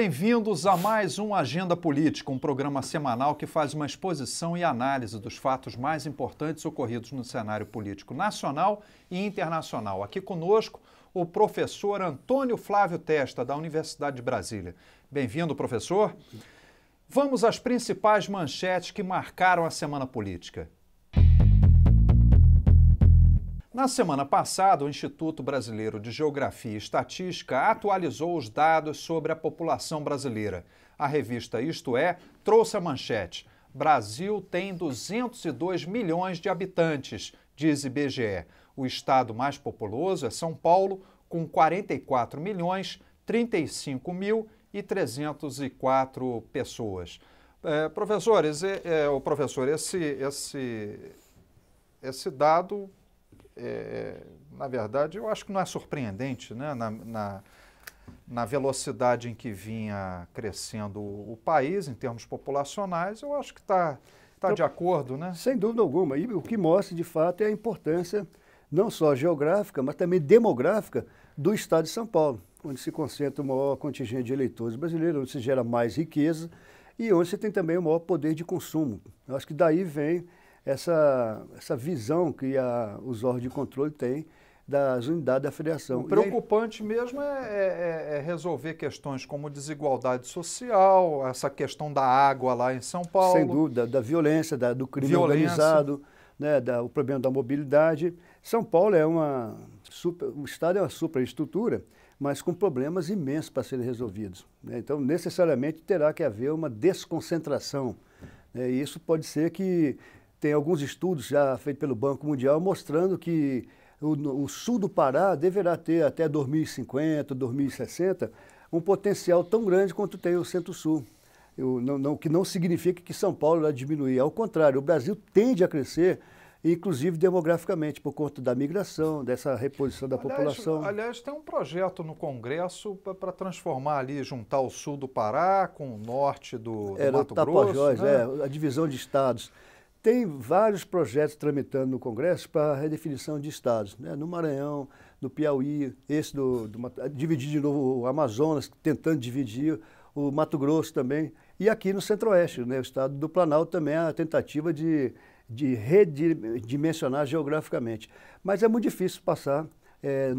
Bem-vindos a mais um Agenda Política, um programa semanal que faz uma exposição e análise dos fatos mais importantes ocorridos no cenário político nacional e internacional. Aqui conosco, o professor Antônio Flávio Testa, da Universidade de Brasília. Bem-vindo, professor. Vamos às principais manchetes que marcaram a semana política. Na semana passada, o Instituto Brasileiro de Geografia e Estatística atualizou os dados sobre a população brasileira. A revista Isto É trouxe a manchete: Brasil tem 202 milhões de habitantes, diz IBGE. O estado mais populoso é São Paulo, com 44 milhões 35 mil e 304 pessoas. É, professores, é, é, o professor, esse, esse, esse dado é, é, na verdade, eu acho que não é surpreendente, né? Na, na, na velocidade em que vinha crescendo o, o país, em termos populacionais, eu acho que está tá, tá de acordo, né? Sem dúvida alguma. E o que mostra, de fato, é a importância, não só geográfica, mas também demográfica, do Estado de São Paulo, onde se concentra o maior contingente de eleitores brasileiros, onde se gera mais riqueza e onde se tem também o maior poder de consumo. Eu acho que daí vem essa, essa visão que a, os órgãos de controle têm das unidades da federação. O preocupante aí... mesmo é, é, é, é, resolver questões como desigualdade social, essa questão da água lá em São Paulo. Sem dúvida, da violência, da, do crime violência. organizado, né, da, o problema da mobilidade. São Paulo é uma. Super, o Estado é uma superestrutura, mas com problemas imensos para serem resolvidos. Né? Então, necessariamente terá que haver uma desconcentração. Né? E isso pode ser que tem alguns estudos já feitos pelo Banco Mundial mostrando que o, o sul do Pará deverá ter até 2050, 2060, um potencial tão grande quanto tem o centro-sul. O não, não, que não significa que São Paulo vai diminuir. Ao contrário, o Brasil tende a crescer, inclusive demograficamente, por conta da migração, dessa reposição da aliás, população. Aliás, tem um projeto no Congresso para transformar ali, juntar o sul do Pará com o norte do, do Era Mato Tapajós, Grosso. Né? É, a divisão de estados tem vários projetos tramitando no Congresso para redefinição de estados, né? no Maranhão, no Piauí, esse do, do dividir de novo o Amazonas, tentando dividir o Mato Grosso também, e aqui no Centro-Oeste, né? o estado do Planalto também a tentativa de, de redimensionar geograficamente. Mas é muito difícil passar é,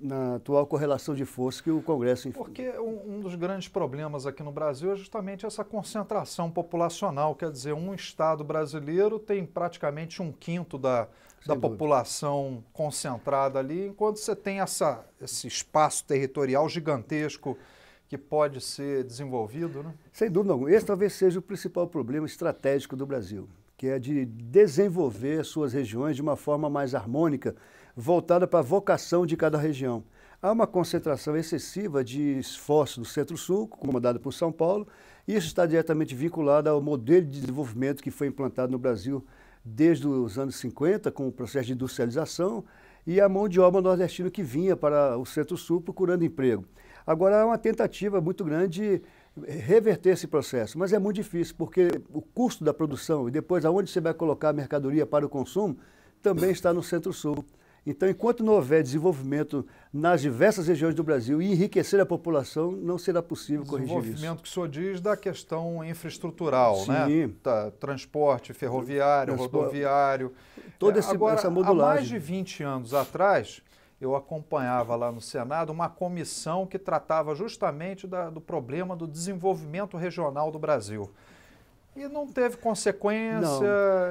na atual correlação de forças que o Congresso enfrenta. Porque um, um dos grandes problemas aqui no Brasil é justamente essa concentração populacional, quer dizer, um Estado brasileiro tem praticamente um quinto da, da população concentrada ali, enquanto você tem essa, esse espaço territorial gigantesco que pode ser desenvolvido. Né? Sem dúvida alguma. Esse talvez seja o principal problema estratégico do Brasil, que é de desenvolver suas regiões de uma forma mais harmônica voltada para a vocação de cada região. Há uma concentração excessiva de esforço do Centro-Sul, comandado por São Paulo, e isso está diretamente vinculado ao modelo de desenvolvimento que foi implantado no Brasil desde os anos 50, com o processo de industrialização, e a mão de obra nordestina que vinha para o Centro-Sul procurando emprego. Agora há uma tentativa muito grande de reverter esse processo, mas é muito difícil, porque o custo da produção e depois aonde você vai colocar a mercadoria para o consumo também está no Centro-Sul. Então, enquanto não houver desenvolvimento nas diversas regiões do Brasil e enriquecer a população, não será possível corrigir isso. Desenvolvimento que o senhor diz da questão infraestrutural, né? Sim. né? Tá, transporte ferroviário, rodoviário. Toda é, esse, Agora, essa modulagem. Há mais de 20 anos atrás, eu acompanhava lá no Senado uma comissão que tratava justamente da, do problema do desenvolvimento regional do Brasil. E não teve consequência, não.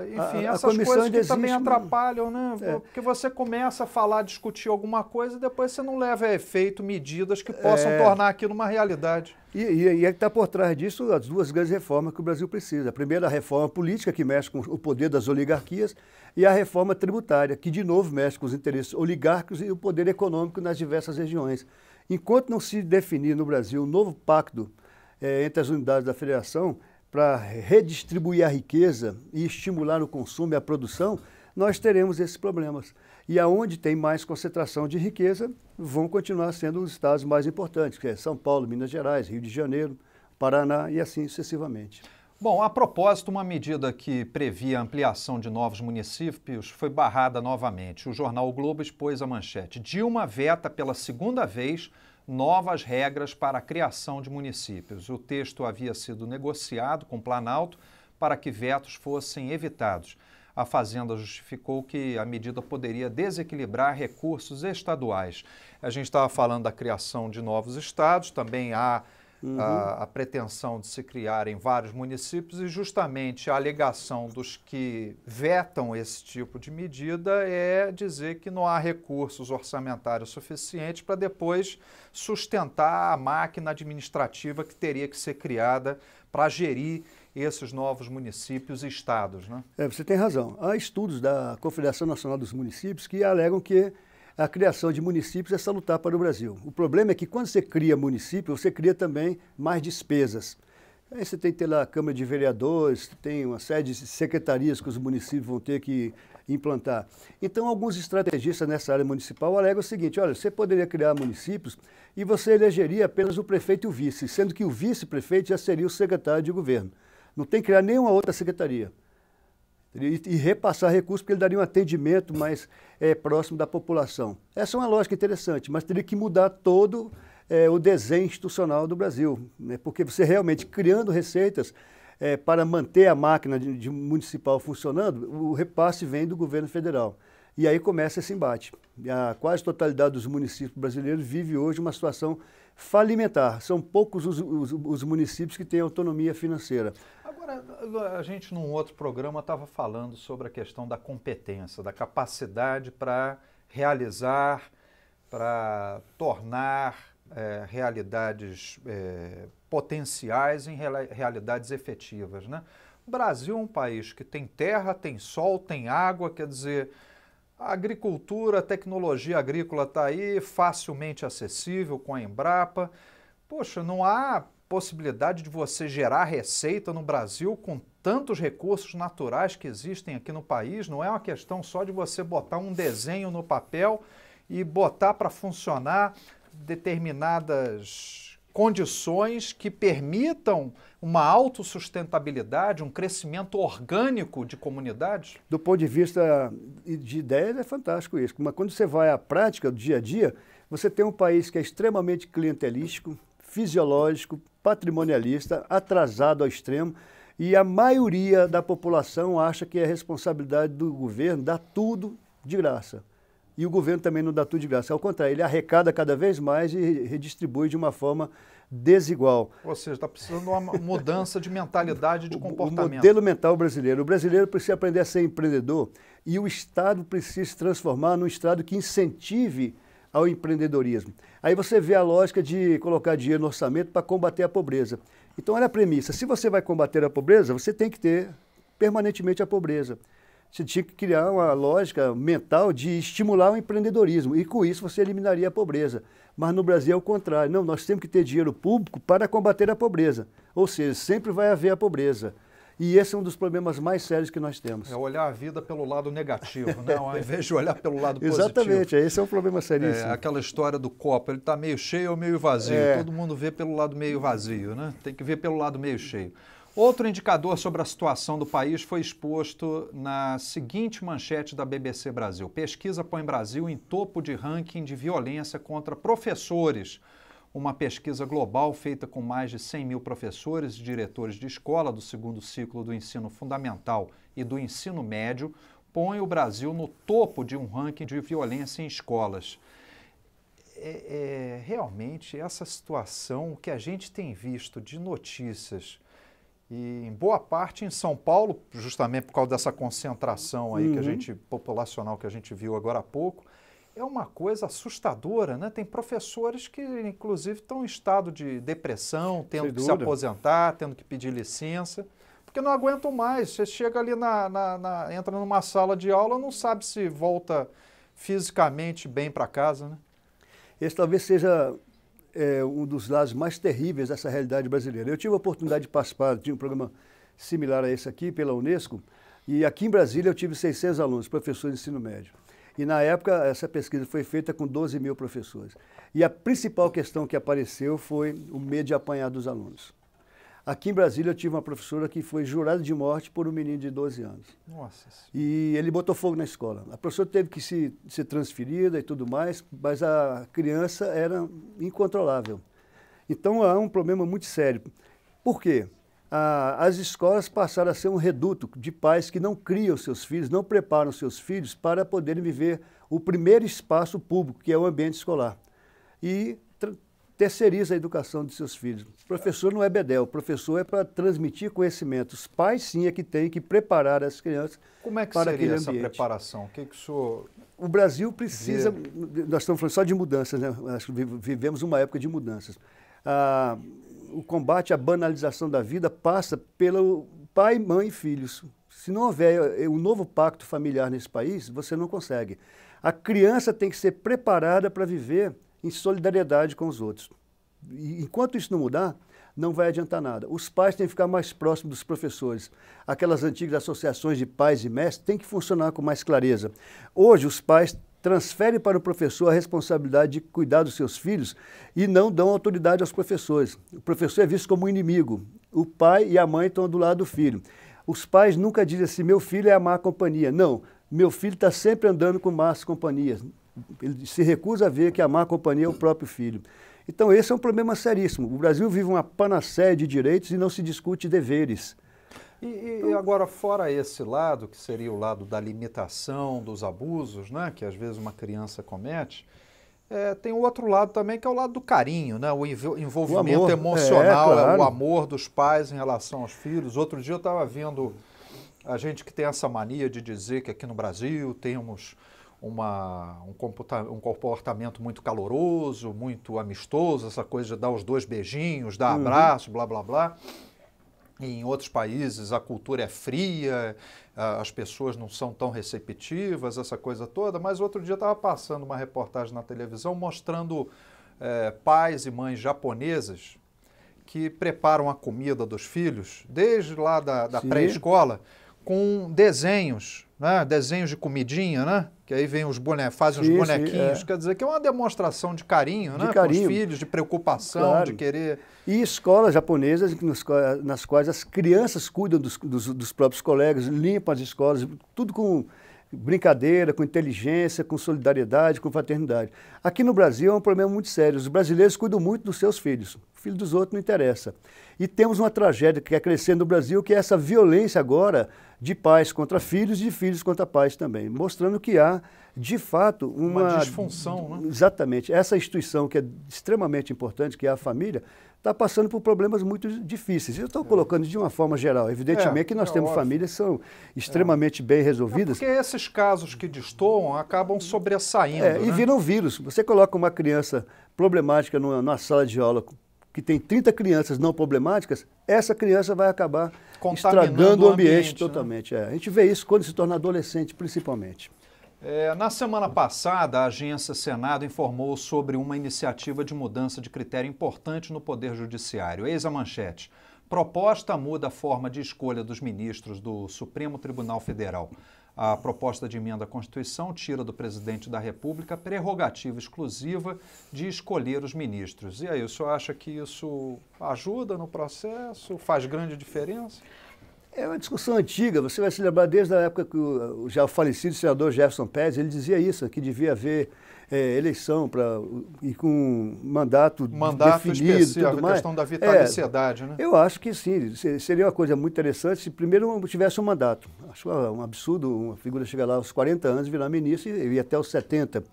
enfim, a, a essas coisas que também atrapalham, né? É. Porque você começa a falar, discutir alguma coisa e depois você não leva a efeito medidas que possam é. tornar aquilo uma realidade. E, e, e é que está por trás disso as duas grandes reformas que o Brasil precisa. A primeira, a reforma política, que mexe com o poder das oligarquias, e a reforma tributária, que de novo mexe com os interesses oligárquicos e o poder econômico nas diversas regiões. Enquanto não se definir no Brasil um novo pacto é, entre as unidades da federação, para redistribuir a riqueza e estimular o consumo e a produção, nós teremos esses problemas. E aonde tem mais concentração de riqueza, vão continuar sendo os estados mais importantes, que é São Paulo, Minas Gerais, Rio de Janeiro, Paraná e assim sucessivamente. Bom, a propósito, uma medida que previa a ampliação de novos municípios foi barrada novamente. O jornal o Globo expôs a manchete: Dilma veta pela segunda vez novas regras para a criação de municípios. O texto havia sido negociado com o Planalto para que vetos fossem evitados. A Fazenda justificou que a medida poderia desequilibrar recursos estaduais. A gente estava falando da criação de novos estados, também há uhum. a, a, pretensão de se criar em vários municípios e justamente a alegação dos que vetam esse tipo de medida é dizer que não há recursos orçamentários suficientes para depois sustentar a máquina administrativa que teria que ser criada para gerir esses novos municípios e estados. Né? É, você tem razão. Há estudos da Confederação Nacional dos Municípios que alegam que a criação de municípios é salutar para o Brasil. O problema é que quando você cria município, você cria também mais despesas. Aí você tem que ter lá a Câmara de Vereadores, tem uma série de secretarias que os municípios vão ter que implantar. Então, alguns estrategistas nessa área municipal alegam o seguinte: olha, você poderia criar municípios e você elegeria apenas o prefeito e o vice, sendo que o vice-prefeito já seria o secretário de governo. Não tem que criar nenhuma outra secretaria. E, repassar recursos, porque ele daria um atendimento mais é, próximo da população. Essa é uma lógica interessante, mas teria que mudar todo é, o desenho institucional do Brasil, né? porque você realmente criando receitas é, para manter a máquina de, de municipal funcionando, o repasse vem do governo federal. E aí começa esse embate. A quase totalidade dos municípios brasileiros vive hoje uma situação falimentar. São poucos os, os, os municípios que têm autonomia financeira. Agora, a gente, num outro programa, estava falando sobre a questão da competência, da capacidade para realizar, para tornar é, realidades é, potenciais em realidades efetivas. Né? O Brasil é um país que tem terra, tem sol, tem água, quer dizer, a agricultura, a tecnologia agrícola está aí, facilmente acessível com a Embrapa. Poxa, não há possibilidade de você gerar receita no Brasil com tantos recursos naturais que existem aqui no país, não é uma questão só de você botar um desenho no papel e botar para funcionar determinadas condições que permitam uma autossustentabilidade, um crescimento orgânico de comunidades? Do ponto de vista de ideias, é fantástico isso. Mas quando você vai à prática do dia a dia, você tem um país que é extremamente clientelístico, fisiológico, patrimonialista, atrasado ao extremo, e a maioria da população acha que é responsabilidade do governo dar tudo de graça. E o governo também não dá tudo de graça. Ao contrário, ele arrecada cada vez mais e redistribui de uma forma desigual. Ou seja, está precisando de uma mudança de mentalidade, de comportamento. O modelo mental brasileiro. O brasileiro precisa aprender a ser empreendedor e o Estado precisa se transformar num Estado que incentive ao empreendedorismo. Aí você vê a lógica de colocar dinheiro no orçamento para combater a pobreza. Então, olha a premissa: se você vai combater a pobreza, você tem que ter permanentemente a pobreza. Você tinha que criar uma lógica mental de estimular o empreendedorismo, e com isso você eliminaria a pobreza. Mas no Brasil é o contrário: não, nós temos que ter dinheiro público para combater a pobreza. Ou seja, sempre vai haver a pobreza. E esse é um dos problemas mais sérios que nós temos. É olhar a vida pelo lado negativo, né? ao invés de olhar pelo lado positivo. Exatamente, esse é um problema é, seríssimo. É, aquela história do copo, ele está meio cheio ou meio vazio. É. Todo mundo vê pelo lado meio vazio, né? Tem que ver pelo lado meio cheio. Outro indicador sobre a situação do país foi exposto na seguinte manchete da BBC Brasil: Pesquisa põe Brasil em topo de ranking de violência contra professores uma pesquisa global feita com mais de 100 mil professores e diretores de escola do segundo ciclo do ensino fundamental e do ensino médio põe o Brasil no topo de um ranking de violência em escolas. É, é, realmente, essa situação, o que a gente tem visto de notícias, e em boa parte em São Paulo, justamente por causa dessa concentração aí uhum. que a uhum. gente populacional que a gente viu agora há pouco, é uma coisa assustadora, né? Tem professores que, inclusive, estão em estado de depressão, tendo que se aposentar, tendo que pedir licença, porque não aguentam mais. Você chega ali na, na, na entra numa sala de aula, não sabe se volta fisicamente bem para casa, né? Esse talvez seja é, um dos lados mais terríveis dessa realidade brasileira. Eu tive a oportunidade de participar de um programa similar a esse aqui pela Unesco, e aqui em Brasília eu tive 600 alunos, professores de ensino médio. E na época, essa pesquisa foi feita com 12 mil professores. E a principal questão que apareceu foi o medo de apanhar dos alunos. Aqui em Brasília, eu tive uma professora que foi jurada de morte por um menino de 12 anos. Nossa. E ele botou fogo na escola. A professora teve que se, ser transferida e tudo mais, mas a criança era incontrolável. Então há um problema muito sério. Por quê? ah, as escolas passaram a ser um reduto de pais que não criam seus filhos, não preparam seus filhos para poderem viver o primeiro espaço público, que é o ambiente escolar. E terceiriza a educação de seus filhos. O professor não é bedel, o professor é para transmitir conhecimento. Os pais sim é que têm que preparar as crianças Como é que seria essa preparação? O que, que o senhor... O Brasil precisa... Vê. Nós estamos falando só de mudanças, né? Vivemos uma época de mudanças. Ah, o combate à banalização da vida passa pelo pai, mãe e filhos. Se não houver eh, um novo pacto familiar nesse país, você não consegue. A criança tem que ser preparada para viver em solidariedade com os outros. E, enquanto isso não mudar, não vai adiantar nada. Os pais têm que ficar mais próximos dos professores. Aquelas antigas associações de pais e mestres têm que funcionar com mais clareza. Hoje, os pais transfere para o professor a responsabilidade de cuidar dos seus filhos e não dão autoridade aos professores. O professor é visto como um inimigo. O pai e a mãe estão do lado do filho. Os pais nunca dizem assim: meu filho é a má companhia. Não, meu filho está sempre andando com más companhias. Ele se recusa a ver que a má companhia é o próprio filho. Então, esse é um problema seríssimo. O Brasil vive uma panaceia de direitos e não se discute deveres. E, e então, agora, fora esse lado, que seria o lado da limitação, dos abusos, né, que às vezes uma criança comete, é, tem o outro lado também, que é o lado do carinho, né? o envolvimento o amor, é, emocional, é, claro. o amor dos pais em relação aos filhos. Outro dia eu estava vendo a gente que tem essa mania de dizer que aqui no Brasil temos uma, um, um, comportamento muito caloroso, muito amistoso, essa coisa de dar os dois beijinhos, dar uhum. abraço, blá blá blá em outros países a cultura é fria, as pessoas não são tão receptivas, essa coisa toda. Mas outro dia estava passando uma reportagem na televisão mostrando é, pais e mães japonesas que preparam a comida dos filhos, desde lá da, da pré-escola, com desenhos né? desenhos de comidinha, né? Que aí vem os bone... fazem os Isso, bonequinhos. É. Quer dizer que é uma demonstração de carinho, de né? Carinho. Com os filhos, de preocupação, claro. de querer. E escolas japonesas nas quais as crianças cuidam dos, dos, dos próprios colegas, limpam as escolas, tudo com brincadeira, com inteligência, com solidariedade, com fraternidade. Aqui no Brasil é um problema muito sério. Os brasileiros cuidam muito dos seus filhos. O filho dos outros não interessa. E temos uma tragédia que é crescendo no Brasil, que é essa violência agora de pais contra filhos e de filhos contra pais também, mostrando que há, de fato, uma... Uma disfunção, né? Exatamente. Essa instituição que é extremamente importante, que é a família, está passando por problemas muito difíceis. Eu estou é. colocando de uma forma geral. Evidentemente é, que nós é temos óbvio. famílias que são é. extremamente bem resolvidas. É porque esses casos que destoam acabam sobressaindo. É, né? E viram vírus. Você coloca uma criança problemática numa, numa sala de aula que tem 30 crianças não problemáticas, essa criança vai acabar estragando o ambiente, ambiente né? totalmente. Né? É, a gente vê isso quando se torna adolescente, principalmente. É, na semana passada, a agência Senado informou sobre uma iniciativa de mudança de critério importante no Poder Judiciário. Eis a manchete. Proposta muda a forma de escolha dos ministros do Supremo Tribunal Federal. A proposta de emenda à Constituição tira do presidente da República a prerrogativa exclusiva de escolher os ministros. E aí, o senhor acha que isso ajuda no processo? Faz grande diferença? É uma discussão antiga, você vai se lembrar desde a época que o, já falecido senador Jefferson Pérez, ele dizia isso, que devia haver é, eleição para e com mandato, mandato definido, específico, tudo mais. a questão da é, vitaliciedade, é, né? Eu acho que sim, seria uma coisa muito interessante se primeiro tivesse um mandato. Acho é um absurdo uma figura chegar lá aos 40 anos, virar ministro e ir até os 70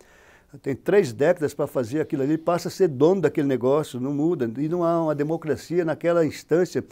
tem três décadas para fazer aquilo ali, passa a ser dono daquele negócio, não muda, e não há uma democracia naquela instância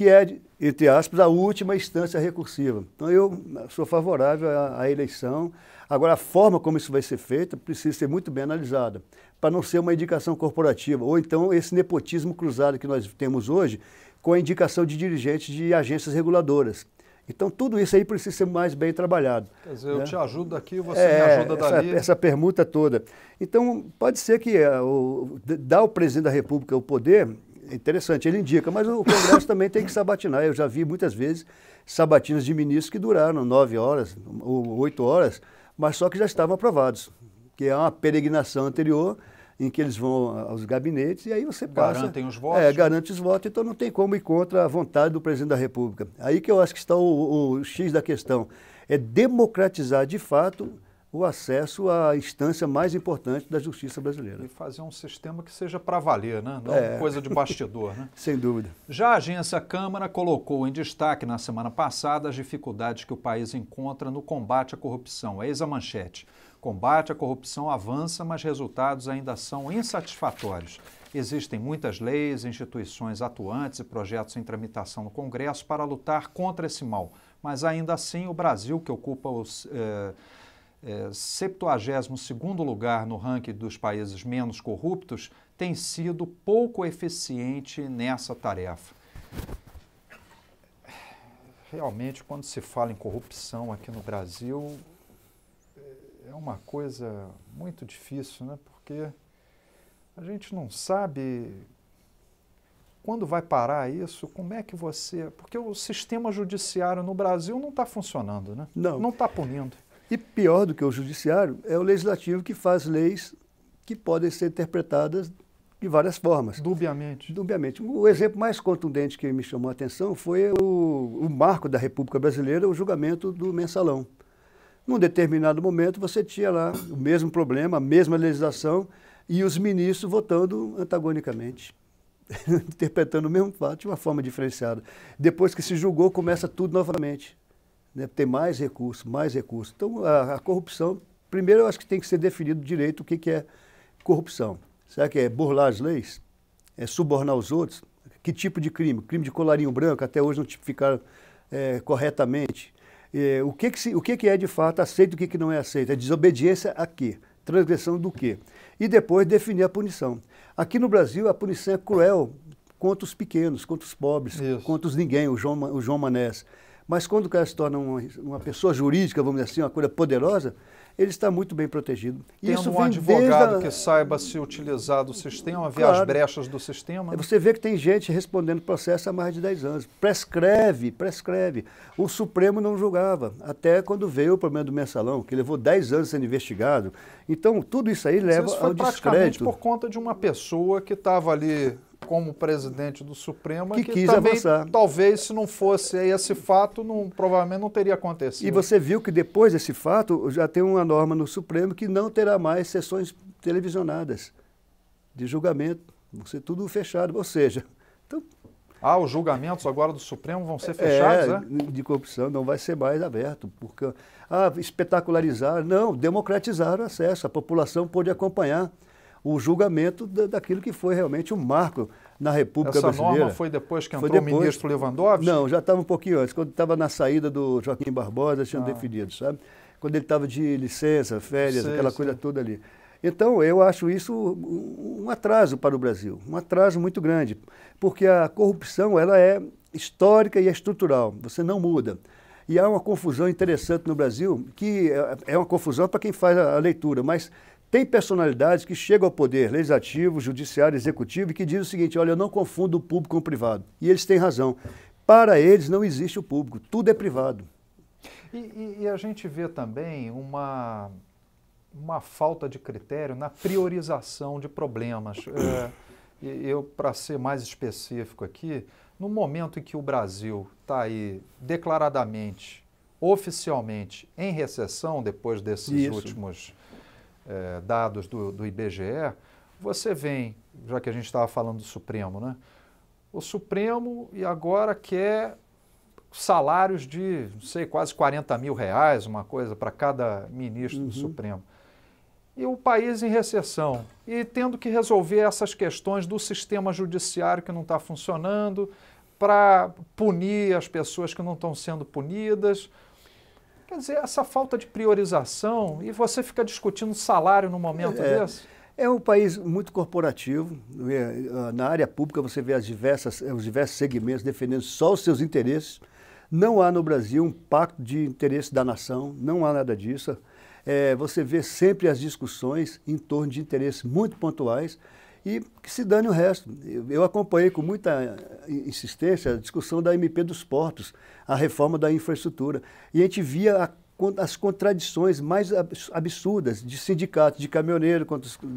que é, entre aspas, a última instância recursiva. Então, eu eh, sou favorável à, à eleição. Agora, a forma como isso vai ser feito precisa ser muito bem analisada, para não ser uma indicação corporativa, ou então esse nepotismo cruzado que nós temos hoje com a indicação de dirigentes de agências reguladoras. Então, tudo isso aí precisa ser mais bem trabalhado. Quer dizer, né? eu te ajudo aqui, você é, me ajuda essa, dali. Essa permuta toda. Então, pode ser que uh, o, dar ao presidente da República o poder interessante, ele indica, mas o Congresso também tem que sabatinar. Eu já vi muitas vezes sabatinas de ministros que duraram nove horas ou oito horas, mas só que já estavam aprovados, que é uma peregrinação anterior em que eles vão aos gabinetes e aí você passa... Garantem os votos. É, garante os votos, então não tem como ir contra a vontade do presidente da República. Aí que eu acho que está o, o X da questão, é democratizar de fato o acesso à instância mais importante da justiça brasileira. E fazer um sistema que seja para valer, né? não é. coisa de bastidor. Né? Sem dúvida. Já a agência Câmara colocou em destaque na semana passada as dificuldades que o país encontra no combate à corrupção. Eis a manchete. Combate à corrupção avança, mas resultados ainda são insatisfatórios. Existem muitas leis, instituições atuantes e projetos em tramitação no Congresso para lutar contra esse mal. Mas ainda assim, o Brasil, que ocupa os. Eh, é, 72 lugar no ranking dos países menos corruptos, tem sido pouco eficiente nessa tarefa. Realmente, quando se fala em corrupção aqui no Brasil, é uma coisa muito difícil, né? porque a gente não sabe quando vai parar isso? Como é que você. Porque o sistema judiciário no Brasil não está funcionando, né? Não. Não está punindo. E pior do que o judiciário é o legislativo que faz leis que podem ser interpretadas de várias formas. Dubiamente. Dubiamente. O exemplo mais contundente que me chamou a atenção foi o, o marco da República Brasileira, o julgamento do mensalão. Num determinado momento, você tinha lá o mesmo problema, a mesma legislação, e os ministros votando antagonicamente, interpretando o mesmo fato de uma forma diferenciada. Depois que se julgou, começa tudo novamente né, ter mais recursos, mais recursos. Então, a, a, corrupção, primeiro eu acho que tem que ser definido direito o que, que é corrupção. Será que é burlar as leis? É subornar os outros? Que tipo de crime? Crime de colarinho branco, até hoje não tipificaram é, corretamente. É, o que, que, se, o que, que é de fato aceito e o que, que não é aceito? É desobediência a quê? Transgressão do quê? E depois definir a punição. Aqui no Brasil, a punição é cruel contra os pequenos, contra os pobres, Isso. contra os ninguém, o João, o João Manés. Mas quando o cara se torna uma, uma pessoa jurídica, vamos dizer assim, uma coisa poderosa, ele está muito bem protegido. E Tem isso um advogado a... que saiba se utilizar do sistema, ver claro. as brechas do sistema. É, você vê que tem gente respondendo processo há mais de 10 anos. Prescreve, prescreve. O Supremo não julgava, até quando veio o problema do mensalão, que levou 10 anos sendo investigado. Então, tudo isso aí leva isso foi ao praticamente descrédito. praticamente por conta de uma pessoa que estava ali como presidente do Supremo que, que quis também, avançar. Talvez se não fosse esse fato, não, provavelmente não teria acontecido. E você viu que depois desse fato já tem uma norma no Supremo que não terá mais sessões televisionadas de julgamento, vão ser tudo fechado, ou seja, então, ah, os julgamentos agora do Supremo vão ser fechados, é, né? De corrupção não vai ser mais aberto, porque ah, espetacularizar, não, democratizar o acesso, a população pode acompanhar o julgamento da, daquilo que foi realmente o um marco na República Essa Brasileira. Essa norma foi depois que entrou depois, o ministro Lewandowski? Não, já estava um pouquinho antes, quando estava na saída do Joaquim Barbosa, tinham ah. definido, sabe? Quando ele estava de licença, férias, sei, aquela sei. coisa toda ali. Então, eu acho isso um atraso para o Brasil, um atraso muito grande, porque a corrupção ela é histórica e é estrutural, você não muda. E há uma confusão interessante no Brasil, que é, é uma confusão para quem faz a leitura, mas tem personalidades que chegam ao poder legislativo, judiciário, executivo e que dizem o seguinte: olha, eu não confundo o público com o privado. E eles têm razão. Para eles não existe o público, tudo é privado. E, e, e a gente vê também uma, uma falta de critério na priorização de problemas. É, eu, para ser mais específico aqui, no momento em que o Brasil está aí declaradamente, oficialmente, em recessão, depois desses Isso. últimos é, dados do, do IBGE, você vem, já que a gente estava falando do Supremo, né? O Supremo e agora quer salários de, não sei, quase 40 mil reais, uma coisa, para cada ministro uhum. do Supremo. E o país em recessão. E tendo que resolver essas questões do sistema judiciário que não está funcionando, para punir as pessoas que não estão sendo punidas. Quer dizer, essa falta de priorização e você fica discutindo salário no momento é, desse? É um país muito corporativo. É? Ah, na área pública você vê as diversas, eh, os diversos segmentos defendendo só os seus interesses. Não há no Brasil um pacto de interesse da nação, não há nada disso. É, você vê sempre as discussões em torno de interesses muito pontuais e que se dane o resto. Eu acompanhei com muita eh, insistência a discussão da MP dos portos, a reforma da infraestrutura. E a gente via a, as contradições mais absurdas de sindicatos de caminhoneiro,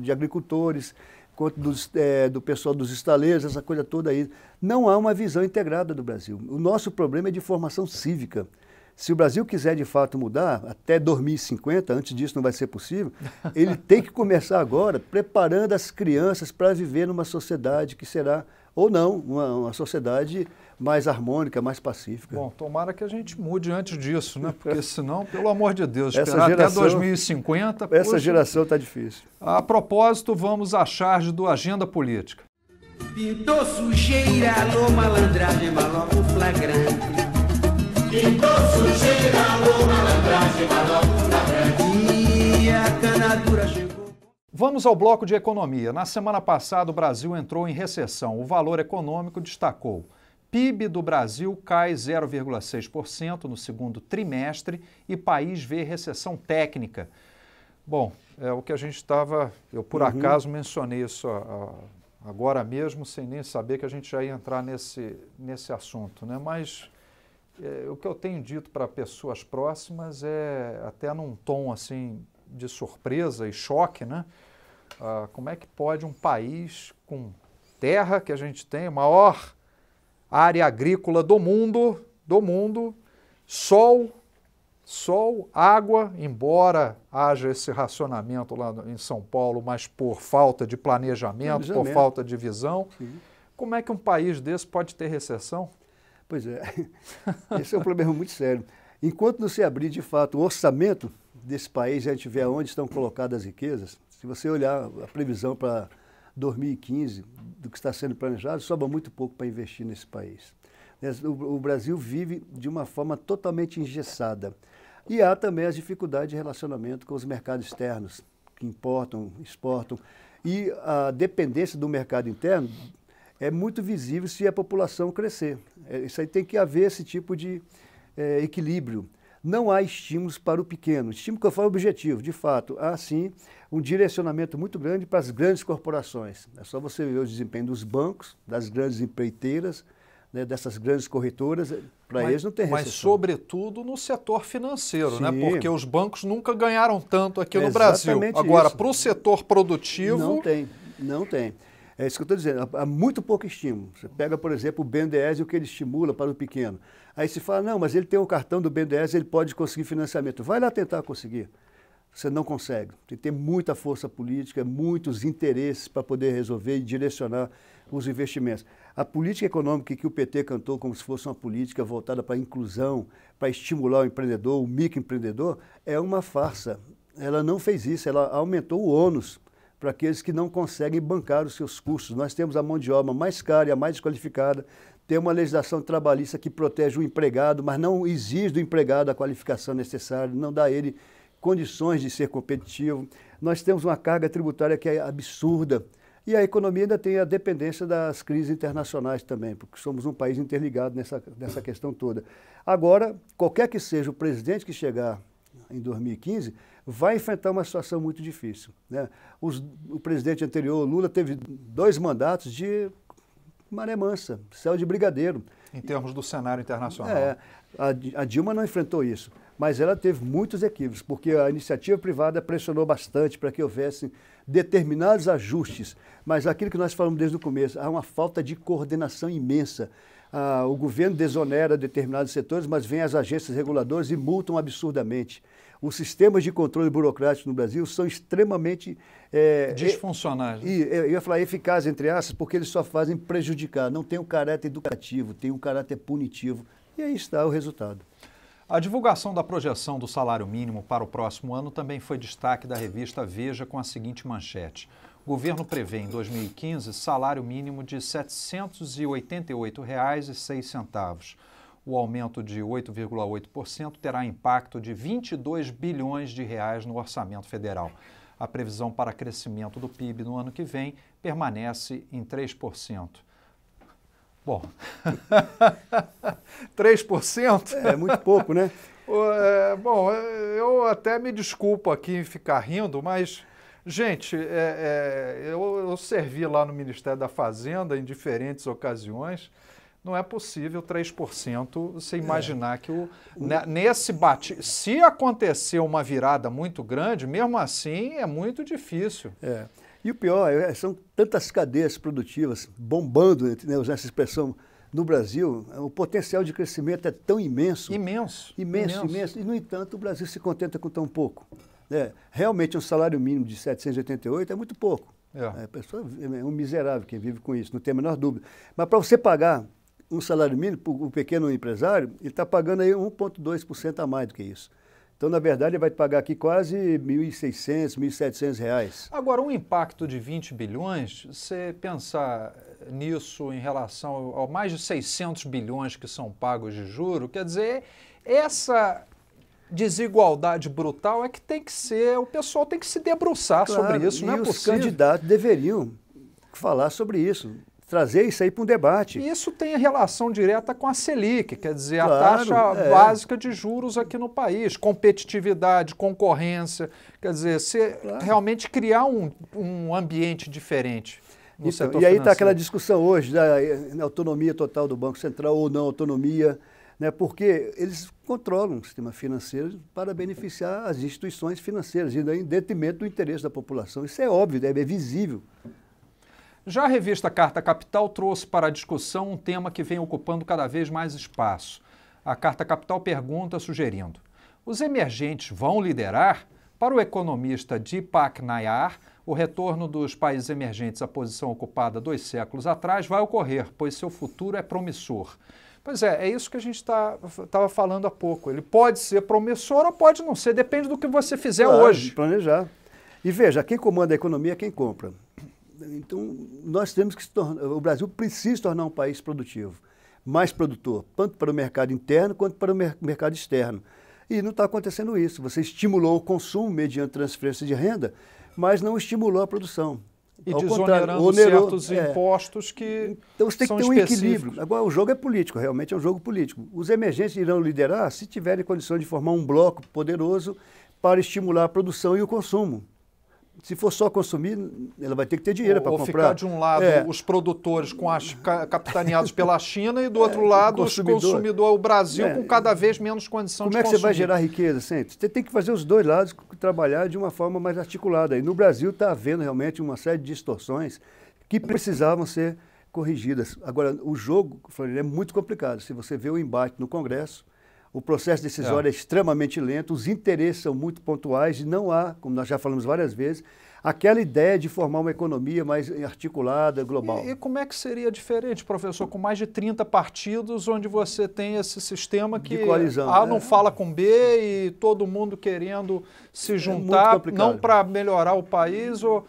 de agricultores, quanto dos, é, do pessoal dos estaleiros, essa coisa toda aí. Não há uma visão integrada do Brasil. O nosso problema é de formação cívica se o Brasil quiser de fato mudar, até 2050, antes disso não vai ser possível, ele tem que começar agora preparando as crianças para viver numa sociedade que será, ou não, uma, uma, sociedade mais harmônica, mais pacífica. Bom, tomara que a gente mude antes disso, né? Porque senão, pelo amor de Deus, esperar essa geração, até 2050. Essa poxa, geração está difícil. A propósito, vamos à charge do Agenda Política. Pintou sujeira, alô, malandragem, maloco flagrante. Vamos ao bloco de economia. Na semana passada, o Brasil entrou em recessão. O valor econômico destacou. PIB do Brasil cai 0,6% no segundo trimestre e país vê recessão técnica. Bom, é o que a gente estava. Eu, por uhum. acaso, mencionei isso ah, ah, agora mesmo, sem nem saber que a gente já ia entrar nesse, nesse assunto. Né? Mas é, o que eu tenho dito para pessoas próximas é até num tom assim de surpresa e choque, né? Ah, como é que pode um país com terra que a gente tem, a maior área agrícola do mundo, do mundo, sol, sol, água, embora haja esse racionamento lá em São Paulo, mas por falta de planejamento, planejamento. por falta de visão, Sim. como é que um país desse pode ter recessão? Pois é, esse é um problema muito sério. Enquanto não se abrir, de fato, o orçamento desse país, a gente vê onde estão colocadas as riquezas, se você olhar a previsão para 2015, do que está sendo planejado, sobra muito pouco para investir nesse país. O Brasil vive de uma forma totalmente engessada. E há também as dificuldades de relacionamento com os mercados externos, que importam, exportam. E a dependência do mercado interno é muito visível se a população crescer. É, isso aí tem que haver esse tipo de é, equilíbrio. Não há estímulos para o pequeno. Estímulo que eu falo é objetivo, de fato. Há sim um direcionamento muito grande para as grandes corporações. É só você ver o desempenho dos bancos, das grandes empreiteiras, né, dessas grandes corretoras, eh, para eles não tem recessão. Mas, sobretudo, no setor financeiro, né? Sim. né? porque os bancos nunca ganharam tanto aqui é no Brasil. Agora, para o setor produtivo. Não tem, não tem. É isso que eu estou dizendo, há muito pouco estímulo. Você pega, por exemplo, o BNDES e o que ele estimula para o pequeno. Aí se fala, não, mas ele tem o um cartão do BNDES, ele pode conseguir financiamento. Vai lá tentar conseguir. Você não consegue. Tem que ter muita força política, muitos interesses para poder resolver e direcionar os investimentos. A política econômica que o PT cantou como se fosse uma política voltada para a inclusão, para estimular o empreendedor, o microempreendedor, é uma farsa. Ela não fez isso, ela aumentou o ônus para aqueles que não conseguem bancar os seus custos. Nós temos a mão de obra mais cara e a mais qualificada, tem uma legislação trabalhista que protege o empregado, mas não exige do empregado a qualificação necessária, não dá a ele condições de ser competitivo. Nós temos uma carga tributária que é absurda. E a economia ainda tem a dependência das crises internacionais também, porque somos um país interligado nessa, nessa questão toda. Agora, qualquer que seja o presidente que chegar em 2015, vai enfrentar uma situação muito difícil. Né? Os, o presidente anterior, Lula, teve dois mandatos de maré mansa, céu de brigadeiro. Em termos do cenário internacional. É, a, a Dilma não enfrentou isso, mas ela teve muitos equívocos, porque a iniciativa privada pressionou bastante para que houvessem determinados ajustes. Mas aquilo que nós falamos desde o começo, há uma falta de coordenação imensa. Ah, o governo desonera determinados setores, mas vem as agências reguladoras e multam absurdamente os sistemas de controle burocrático no Brasil são extremamente. É, Desfuncionais. E, né? é, eu ia falar eficazes, entre aspas, porque eles só fazem prejudicar. Não tem um caráter educativo, tem um caráter punitivo. E aí está o resultado. A divulgação da projeção do salário mínimo para o próximo ano também foi destaque da revista Veja com a seguinte manchete. O governo prevê em 2015 salário mínimo de R$ 788,06 o aumento de 8,8% terá impacto de 22 bilhões de reais no orçamento federal. A previsão para crescimento do PIB no ano que vem permanece em 3%. Bom, 3%? É, é muito pouco, né? É, bom, é, eu até me desculpo aqui em ficar rindo, mas, gente, é, é, eu, eu servi lá no Ministério da Fazenda em diferentes ocasiões não é possível 3% você é. imaginar é. que o, o... Né, nesse bate. Se acontecer uma virada muito grande, mesmo assim é muito difícil. É. E o pior, é, são tantas cadeias produtivas bombando, né, usando essa expressão, no Brasil, o potencial de crescimento é tão imenso. Imenso. Imenso, imenso. imenso. E, no entanto, o Brasil se contenta com tão pouco. É, realmente, um salário mínimo de 788 é muito pouco. É. É, pessoa, é um miserável quem vive com isso, não tem a menor dúvida. Mas para você pagar um salário mínimo para o pequeno empresário, ele está pagando aí 1,2% a mais do que isso. Então, na verdade, ele vai pagar aqui quase R$ 1.600, R$ 1.700. Reais. Agora, um impacto de 20 bilhões, você pensar nisso em relação ao mais de 600 bilhões que são pagos de juro, quer dizer, essa desigualdade brutal é que tem que ser, o pessoal tem que se debruçar claro, sobre isso, não é possível. os candidatos deveriam falar sobre isso trazer isso aí para um debate. Isso tem relação direta com a Selic, quer dizer, claro, a taxa é. básica de juros aqui no país, competitividade, concorrência, quer dizer, se claro. realmente criar um, um ambiente diferente. No então, setor e aí está aquela discussão hoje da eh, autonomia total do Banco Central ou não autonomia, né, porque eles controlam o sistema financeiro para beneficiar as instituições financeiras, ainda em detrimento do interesse da população. Isso é óbvio, é visível. Já a revista Carta Capital trouxe para a discussão um tema que vem ocupando cada vez mais espaço. A Carta Capital pergunta, sugerindo: os emergentes vão liderar? Para o economista Deepak Nayar, o retorno dos países emergentes à posição ocupada dois séculos atrás vai ocorrer, pois seu futuro é promissor. Pois é, é isso que a gente estava tá, falando há pouco. Ele pode ser promissor ou pode não ser, depende do que você fizer claro, hoje. Planejar. E veja, quem comanda a economia é quem compra. Então, nós temos que se tornar, o Brasil precisa se tornar um país produtivo, mais produtor, tanto para o mercado interno quanto para o mer mercado externo. E não está acontecendo isso. Você estimulou o consumo mediante transferência de renda, mas não estimulou a produção. E Ao desonerando onerou, certos é. impostos que Então você tem que ter um equilíbrio. Agora, o jogo é político, realmente é um jogo político. Os emergentes irão liderar se tiverem condições de formar um bloco poderoso para estimular a produção e o consumo se for só consumir, ela vai ter que ter dinheiro para comprar. ficar de um lado é. os produtores com as, capitaneados pela China e do outro é, lado o consumidor. os consumidores, o Brasil é. com cada vez menos condição Como de Como é que consumir. você vai gerar riqueza sempre? Você tem que fazer os dois lados, trabalhar de uma forma mais articulada. E no Brasil está havendo realmente uma série de distorções que precisavam ser corrigidas. Agora, o jogo, Floriano, é muito complicado. Se você vê o embate no Congresso, o processo decisório é. é extremamente lento, os interesses são muito pontuais e não há, como nós já falamos várias vezes, aquela ideia de formar uma economia mais articulada, global. E, e, como é que seria diferente, professor, com mais de 30 partidos, onde você tem esse sistema que A né? não fala com B e todo mundo querendo se é juntar, é não para melhorar o país ou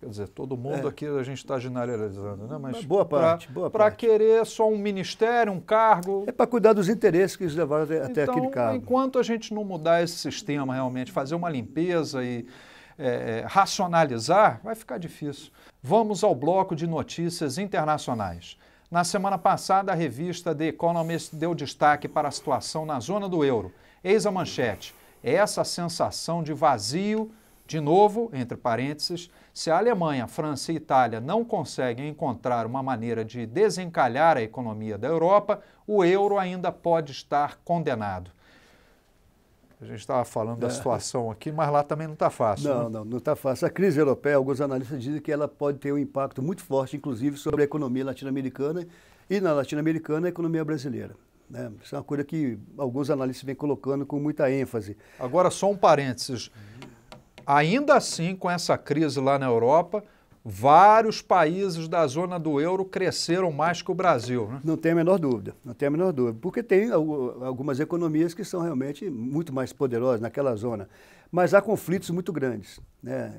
Quer dizer, todo é. mundo é. aqui a gente está generalizando, né? Mas boa parte, Para querer só um ministério, um cargo. É para cuidar dos interesses que eles levaram até, então, aquele cargo. Enquanto a gente não mudar esse sistema realmente, fazer uma limpeza e é, é, racionalizar, vai ficar difícil. Vamos ao bloco de notícias internacionais. Na semana passada, a revista The Economist deu destaque para a situação na zona do euro. Eis a manchete: é essa sensação de vazio de novo, entre parênteses, se a Alemanha, França e Itália não conseguem encontrar uma maneira de desencalhar a economia da Europa, o euro ainda pode estar condenado. A gente estava falando é. da situação aqui, mas lá também não está fácil. Não, né? não, não está fácil. A crise europeia, alguns analistas dizem que ela pode ter um impacto muito forte, inclusive, sobre a economia latino-americana e, na latino-americana, a economia brasileira. Né? Isso é uma coisa que alguns analistas vêm colocando com muita ênfase. Agora, só um parênteses. Hum. Ainda assim, com essa crise lá na Europa, vários países da zona do euro cresceram mais que o Brasil. Né? Não tem a menor dúvida, não tem a menor dúvida, porque tem algumas economias que são realmente muito mais poderosas naquela zona. Mas há conflitos muito grandes né,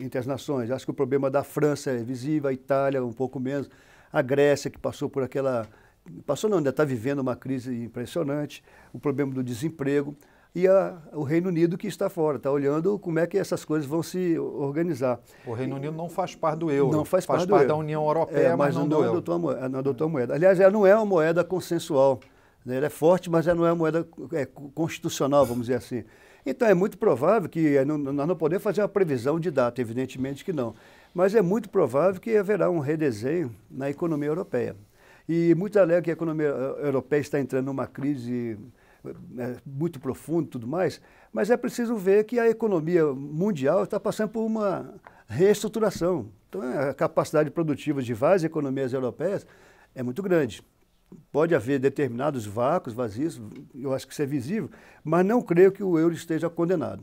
entre as nações. Acho que o problema da França é visível, a Itália um pouco menos, a Grécia que passou por aquela... Passou não, ainda está vivendo uma crise impressionante, o problema do desemprego e a, o Reino Unido que está fora, está olhando como é que essas coisas vão se organizar. O Reino Unido não faz parte do euro. Não faz, faz parte, parte da União Europeia, é, mas, mas, não, não do é euro. Moeda, é, não adotou é a moeda. Aliás, ela não é uma moeda consensual. Né? Ela é forte, mas ela não é uma moeda é, constitucional, vamos dizer assim. Então, é muito provável que não, nós não podemos fazer uma previsão de data, evidentemente que não. Mas é muito provável que haverá um redesenho na economia europeia. E muito alegre que a economia europeia está entrando numa crise né, muito profundo e tudo mais, mas é preciso ver que a economia mundial está passando por uma reestruturação. Então, a capacidade produtiva de várias economias europeias é muito grande. Pode haver determinados vácuos, vazios, eu acho que isso é visível, mas não creio que o euro esteja condenado.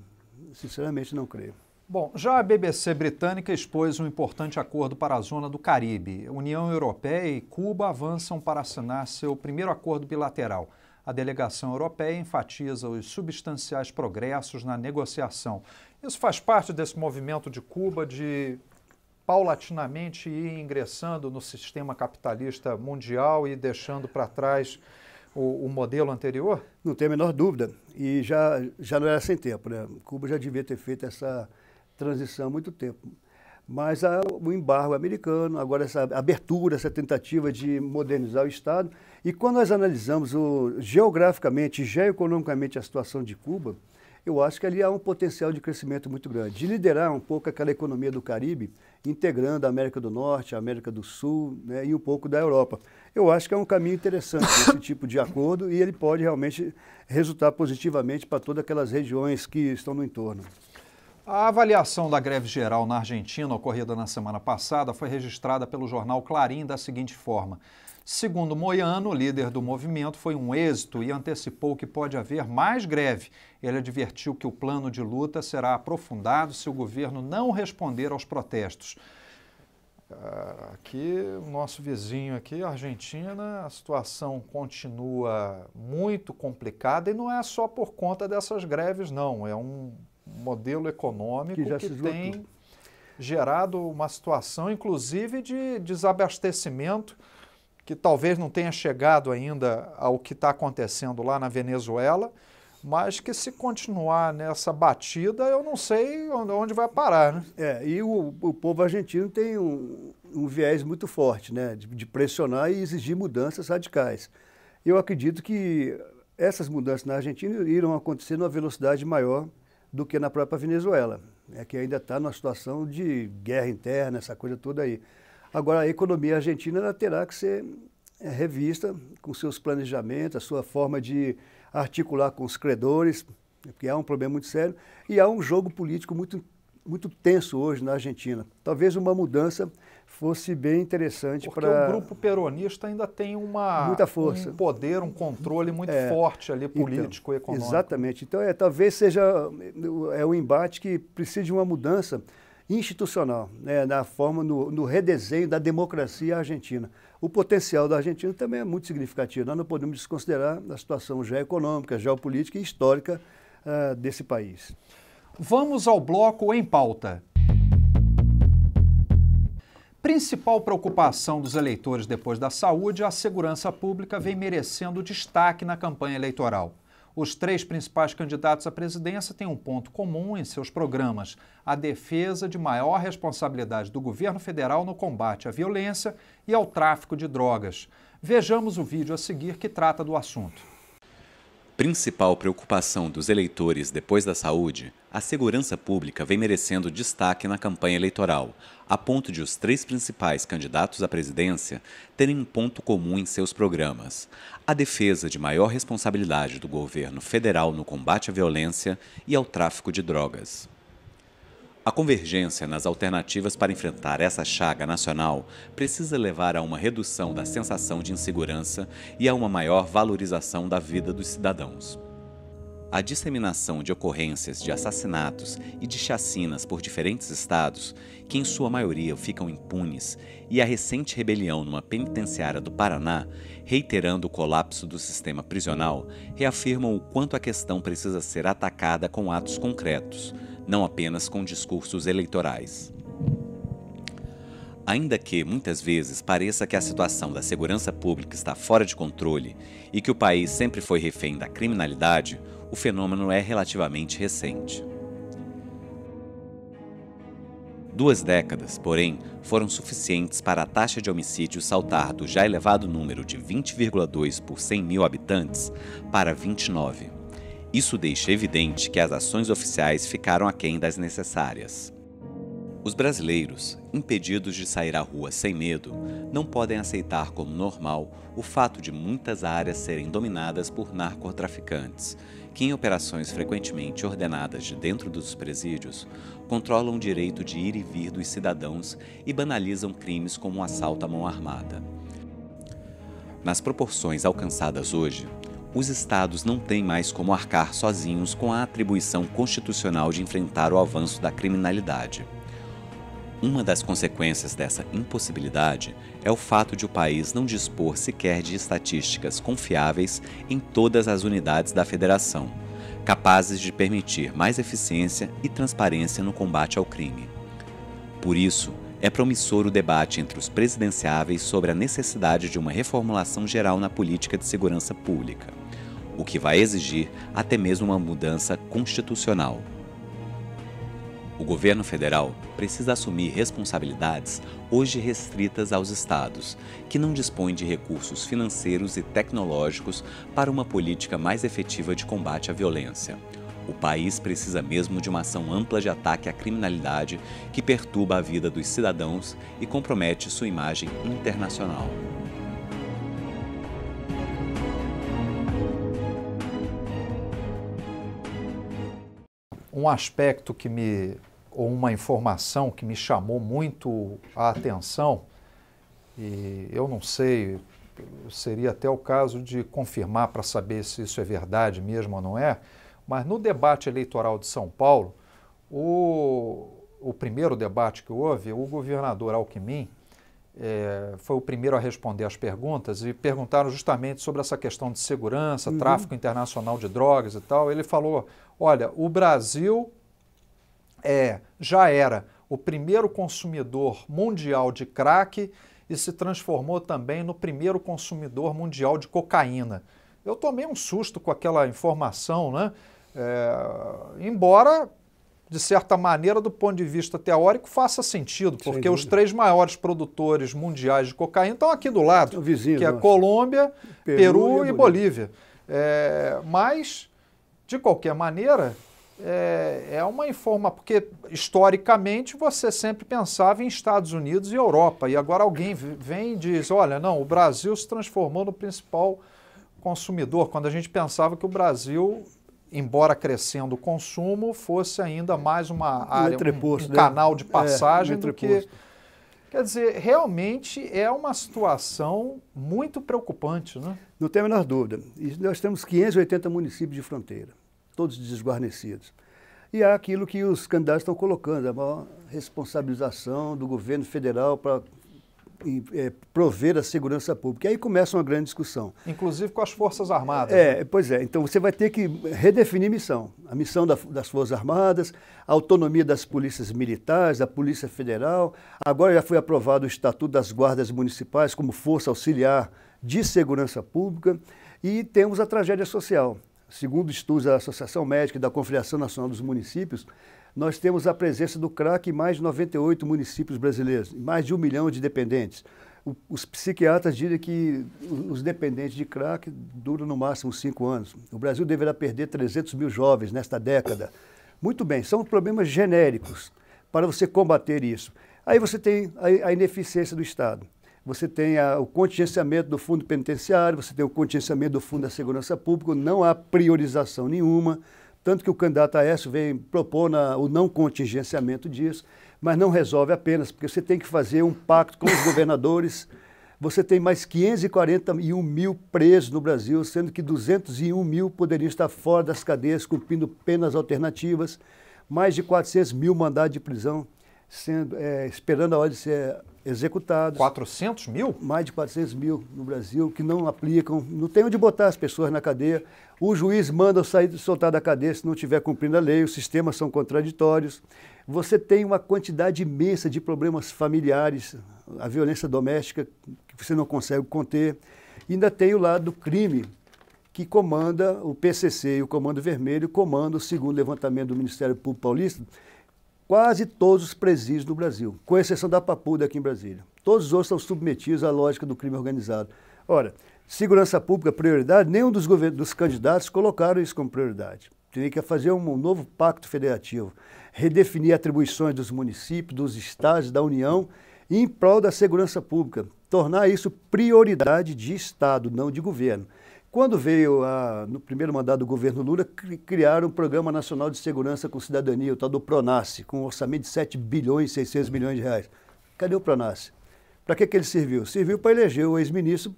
Sinceramente, não creio. Bom, já a BBC britânica expôs um importante acordo para a zona do Caribe. União Europeia e Cuba avançam para assinar seu primeiro acordo bilateral. A delegação europeia enfatiza os substanciais progressos na negociação. Isso faz parte desse movimento de Cuba de paulatinamente ir ingressando no sistema capitalista mundial e deixando para trás o, o, modelo anterior? Não tem a menor dúvida. E já, já não era sem tempo, né? Cuba já devia ter feito essa transição há muito tempo. Mas o embargo americano, agora essa abertura, essa tentativa de modernizar o Estado. E quando nós analisamos o, geograficamente e geoeconomicamente a situação de Cuba, eu acho que ali há um potencial de crescimento muito grande, de liderar um pouco aquela economia do Caribe, integrando a América do Norte, a América do Sul né, e um pouco da Europa. Eu acho que é um caminho interessante esse tipo de acordo e ele pode realmente resultar positivamente para todas aquelas regiões que estão no entorno. A avaliação da greve geral na Argentina, ocorrida na semana passada, foi registrada pelo jornal Clarim da seguinte forma. Segundo Moiano, líder do movimento, foi um êxito e antecipou que pode haver mais greve. Ele advertiu que o plano de luta será aprofundado se o governo não responder aos protestos. Ah, aqui, o nosso vizinho aqui, Argentina, a situação continua muito complicada e não é só por conta dessas greves, não. É um modelo econômico que, que tem gerado uma situação, inclusive, de desabastecimento que talvez não tenha chegado ainda ao que está acontecendo lá na Venezuela, mas que se continuar nessa batida, eu não sei onde vai parar. Né? É, e o, o povo argentino tem um, um viés muito forte, né, de, de, pressionar e exigir mudanças radicais. Eu acredito que essas mudanças na Argentina irão acontecer numa velocidade maior do que na própria Venezuela, né, que ainda está numa situação de guerra interna, essa coisa toda aí. Agora, a economia argentina terá que ser é, revista com seus planejamentos, a sua forma de articular com os credores, porque há um problema muito sério, e há um jogo político muito, muito tenso hoje na Argentina. Talvez uma mudança fosse bem interessante para... Porque o grupo peronista ainda tem uma... Muita força. Um poder, um controle muito é, forte ali, então, político, então, econômico. Exatamente. Então, é, talvez seja eh, é um embate que precisa de uma mudança institucional, né, na forma, no, no redesenho da democracia argentina. O potencial da Argentina também é muito significativo. Nós não podemos desconsiderar a situação geoeconômica, geopolítica e histórica uh, desse país. Vamos ao bloco em pauta principal preocupação dos eleitores depois da saúde, a segurança pública vem merecendo destaque na campanha eleitoral. Os três principais candidatos à presidência têm um ponto comum em seus programas: a defesa de maior responsabilidade do governo federal no combate à violência e ao tráfico de drogas. Vejamos o vídeo a seguir que trata do assunto. Principal preocupação dos eleitores depois da saúde, a segurança pública vem merecendo destaque na campanha eleitoral a ponto de os três principais candidatos à presidência terem um ponto comum em seus programas: a defesa de maior responsabilidade do governo federal no combate à violência e ao tráfico de drogas. A convergência nas alternativas para enfrentar essa chaga nacional precisa levar a uma redução da sensação de insegurança e a uma maior valorização da vida dos cidadãos. A disseminação de ocorrências de assassinatos e de chacinas por diferentes estados, que em sua maioria ficam impunes, e a recente rebelião numa penitenciária do Paraná, reiterando o colapso do sistema prisional, reafirmam o quanto a questão precisa ser atacada com atos concretos, não apenas com discursos eleitorais. Ainda que, muitas vezes, pareça que a situação da segurança pública está fora de controle e que o país sempre foi refém da criminalidade, o fenômeno é relativamente recente. Duas décadas, porém, foram suficientes para a taxa de homicídios saltar do já elevado número de 20,2 por 100 mil habitantes para 29. Isso deixa evidente que as ações oficiais ficaram aquém das necessárias. Os brasileiros, impedidos de sair à rua sem medo, não podem aceitar como normal o fato de muitas áreas serem dominadas por narcotraficantes, que, em operações frequentemente ordenadas de dentro dos presídios, controlam o direito de ir e vir dos cidadãos e banalizam crimes como o um assalto à mão armada. Nas proporções alcançadas hoje, os estados não têm mais como arcar sozinhos com a atribuição constitucional de enfrentar o avanço da criminalidade. Uma das consequências dessa impossibilidade é o fato de o país não dispor sequer de estatísticas confiáveis em todas as unidades da federação, capazes de permitir mais eficiência e transparência no combate ao crime. Por isso, é promissor o debate entre os presidenciáveis sobre a necessidade de uma reformulação geral na política de segurança pública, o que vai exigir até mesmo uma mudança constitucional. O governo federal precisa assumir responsabilidades hoje restritas aos estados, que não dispõem de recursos financeiros e tecnológicos para uma política mais efetiva de combate à violência. O país precisa mesmo de uma ação ampla de ataque à criminalidade que perturba a vida dos cidadãos e compromete sua imagem internacional. um aspecto que me uma informação que me chamou muito a atenção, e eu não sei, seria até o caso de confirmar para saber se isso é verdade mesmo ou não é, mas no debate eleitoral de São Paulo, o, o primeiro debate que houve, o governador Alckmin é, foi o primeiro a responder às perguntas e perguntaram justamente sobre essa questão de segurança, uhum. tráfico internacional de drogas e tal. Ele falou: olha, o Brasil é, já era o primeiro consumidor mundial de crack e se transformou também no primeiro consumidor mundial de cocaína. Eu tomei um susto com aquela informação, né? É, embora, de certa maneira, do ponto de vista teórico, faça sentido, porque os três maiores produtores mundiais de cocaína estão aqui do lado, vizinho, que é nossa. Né? Colômbia, Peru, Peru, e, Bolívia. Bolívia. É, mas, de qualquer maneira, é, é uma informa, porque historicamente você sempre pensava em Estados Unidos e Europa, e agora alguém vem e diz, olha, não, o Brasil se transformou no principal consumidor, quando a gente pensava que o Brasil, embora crescendo o consumo, fosse ainda mais uma área, um, um né? canal de é, passagem é, do que... Quer dizer, realmente é uma situação muito preocupante, né? Não tem a menor dúvida. E nós temos 580 municípios de fronteira todos desguarnecidos. E há é aquilo que os candidatos estão colocando, é a maior responsabilização do governo federal para é, prover a segurança pública. E aí começa uma grande discussão. Inclusive com as Forças Armadas. É, né? pois é. Então você vai ter que redefinir missão. A missão da, das Forças Armadas, a autonomia das polícias militares, da Polícia Federal. Agora já foi aprovado o Estatuto das Guardas Municipais como força auxiliar de segurança pública. E temos a tragédia social segundo estudos da Associação Médica e da Confederação Nacional dos Municípios, nós temos a presença do crack em mais de 98 municípios brasileiros, mais de um milhão de dependentes. os psiquiatras dizem que os dependentes de crack duram no máximo cinco anos. O Brasil deverá perder 300 mil jovens nesta década. Muito bem, são problemas genéricos para você combater isso. Aí você tem a ineficiência do Estado você tem a, o contingenciamento do fundo penitenciário, você tem o contingenciamento do fundo da segurança pública, não há priorização nenhuma, tanto que o candidato Aécio vem propor na, o não contingenciamento disso, mas não resolve apenas, porque você tem que fazer um pacto com os governadores, você tem mais 541 mil presos no Brasil, sendo que 201 mil poderiam estar fora das cadeias, cumprindo penas alternativas, mais de 400 mil mandados de prisão, sendo, é, esperando a hora de ser executados. 400 mil? Mais de 400 mil no Brasil que não aplicam, não tem onde botar as pessoas na cadeia. O juiz manda sair, soltar da cadeia se não estiver cumprindo a lei, os sistemas são contraditórios. Você tem uma quantidade imensa de problemas familiares, a violência doméstica que você não consegue conter. ainda tem o lado do crime, que comanda o PCC e o Comando Vermelho, comanda o segundo levantamento do Ministério Público Paulista, quase todos os presídios do Brasil, com exceção da Papuda aqui em Brasília. Todos os outros são submetidos à lógica do crime organizado. Ora, segurança pública, prioridade, nenhum dos, dos candidatos colocaram isso como prioridade. Teria que fazer um novo pacto federativo, redefinir atribuições dos municípios, dos estados, da União, em prol da segurança pública, tornar isso prioridade de Estado, não de governo. Quando veio, a, no primeiro mandato do governo Lula, criaram um Programa Nacional de Segurança com Cidadania, o tal do PRONASSE, com um orçamento de 7 bilhões e 600 milhões de reais. Cadê o PRONASSE? Para que, que ele serviu? Serviu para eleger o ex-ministro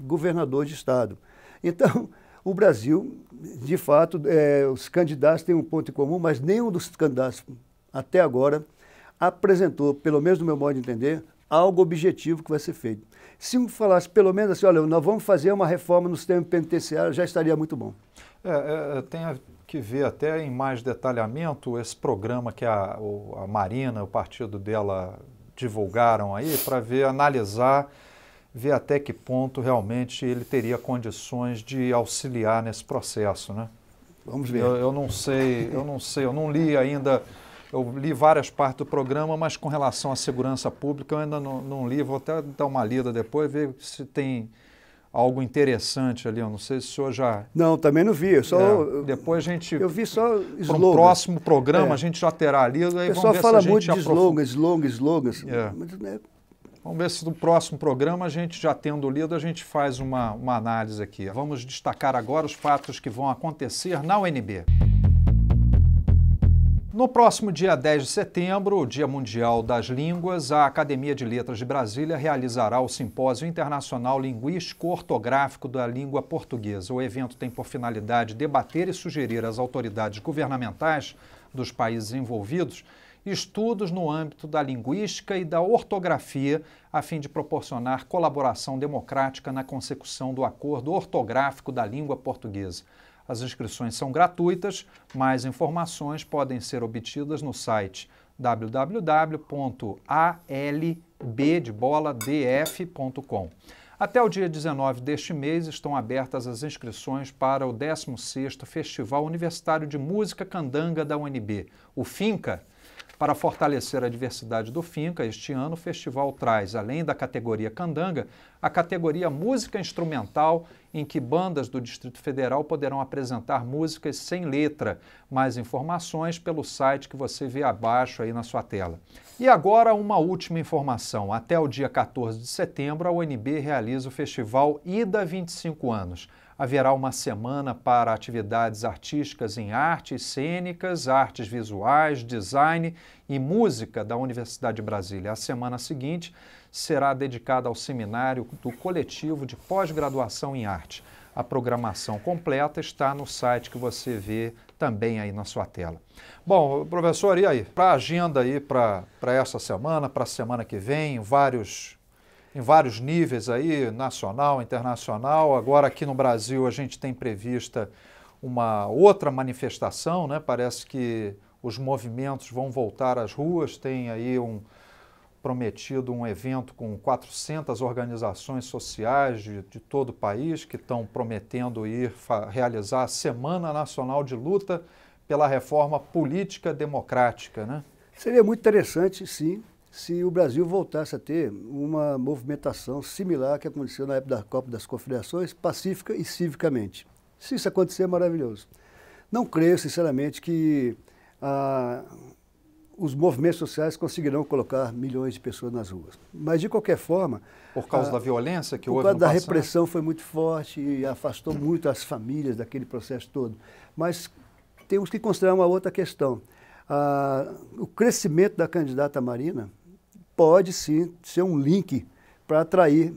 governador de Estado. Então, o Brasil, de fato, é, os candidatos têm um ponto em comum, mas nenhum dos candidatos até agora apresentou, pelo menos no meu modo de entender, algo objetivo que vai ser feito. Se me falasse pelo menos assim, olha, nós vamos fazer uma reforma no sistema penitenciário, já estaria muito bom. É, é, é tem que ver até em mais detalhamento esse programa que a, a Marina, o partido dela, divulgaram aí, para ver, analisar, ver até que ponto realmente ele teria condições de auxiliar nesse processo, né? Vamos ver. Eu, eu não sei, eu não sei, eu não li ainda eu li várias partes do programa, mas com relação à segurança pública eu ainda não, não li, vou até dar uma lida depois, ver se tem algo interessante ali. Eu não sei se o senhor já. Não, também não vi. Só, é, depois a gente. Eu vi só slogan. Para o próximo programa é. a gente já terá lido. Aí o pessoal fala muito de slogan, slogan, slogan. É. Mas, né? Vamos ver se no próximo programa a gente já tendo lido, a gente faz uma, uma análise aqui. Vamos destacar agora os fatos que vão acontecer na UNB. No próximo dia 10 de setembro, Dia Mundial das Línguas, a Academia de Letras de Brasília realizará o Simpósio Internacional Linguístico-Ortográfico da Língua Portuguesa. O evento tem por finalidade debater e sugerir às autoridades governamentais dos países envolvidos estudos no âmbito da linguística e da ortografia, a fim de proporcionar colaboração democrática na consecução do acordo ortográfico da língua portuguesa. As inscrições são gratuitas, mais informações podem ser obtidas no site www.albdf.com. Até o dia 19 deste mês estão abertas as inscrições para o 16º Festival Universitário de Música Candanga da UNB, o FINCA, para fortalecer a diversidade do Finca, este ano o festival traz, além da categoria Candanga, a categoria Música Instrumental, em que bandas do Distrito Federal poderão apresentar músicas sem letra. Mais informações pelo site que você vê abaixo aí na sua tela. E agora uma última informação. Até o dia 14 de setembro, a UNB realiza o festival Ida 25 anos. Haverá uma semana para atividades artísticas em artes cênicas, artes visuais, design e música da Universidade de Brasília. A semana seguinte será dedicada ao seminário do coletivo de pós-graduação em arte. A programação completa está no site que você vê também aí na sua tela. Bom, professor, e aí? Para a agenda aí para essa semana, para a semana que vem, vários em vários níveis aí, nacional, internacional. Agora aqui no Brasil a gente tem prevista uma outra manifestação, né? Parece que os movimentos vão voltar às ruas, tem aí um prometido um evento com 400 organizações sociais de, de todo o país que estão prometendo ir realizar a Semana Nacional de Luta pela Reforma Política Democrática, né? Seria muito interessante, sim, se o Brasil voltasse a ter uma movimentação similar à que aconteceu na época da Copa das Confederações, pacífica e civicamente. Se isso acontecer, é maravilhoso. Não creio, sinceramente, que ah, os movimentos sociais conseguirão colocar milhões de pessoas nas ruas. Mas, de qualquer forma... Por causa ah, da violência que houve Por causa da passado? repressão foi muito forte e afastou muito as famílias daquele processo todo. Mas temos que considerar uma outra questão. Ah, o crescimento da candidata Marina pode sim ser um link para atrair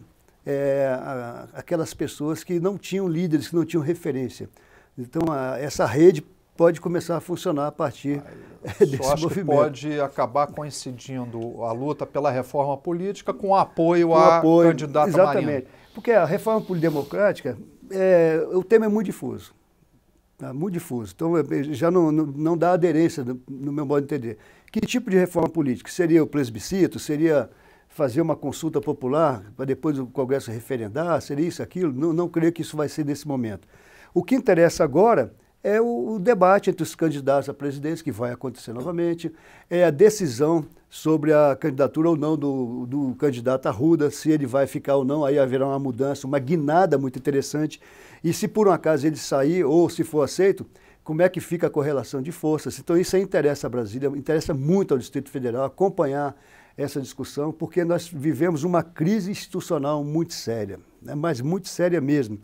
é, a, aquelas pessoas que não tinham líderes, que não tinham referência. Então, a, essa rede pode começar a funcionar a partir Ai, desse acho movimento. Que pode acabar coincidindo a luta pela reforma política com apoio com à apoio, candidata Exatamente. marinho Porque a reforma democrática, é, o tema é muito difuso. Tá? Muito difuso. Então, é, já não, não, não dá aderência, no meu modo de entender. Que tipo de reforma política? Seria o plebiscito? Seria fazer uma consulta popular para depois o Congresso referendar? Seria isso, aquilo? Não, não creio que isso vai ser nesse momento. O que interessa agora é o, o debate entre os candidatos à presidência, que vai acontecer novamente, é a decisão sobre a candidatura ou não do, do candidato Arruda, se ele vai ficar ou não, aí haverá uma mudança, uma guinada muito interessante. E se por um acaso ele sair ou se for aceito, como é que fica a correlação de forças. Então, isso aí interessa a Brasília, interessa muito ao Distrito Federal acompanhar essa discussão, porque nós vivemos uma crise institucional muito séria, né? mas muito séria mesmo,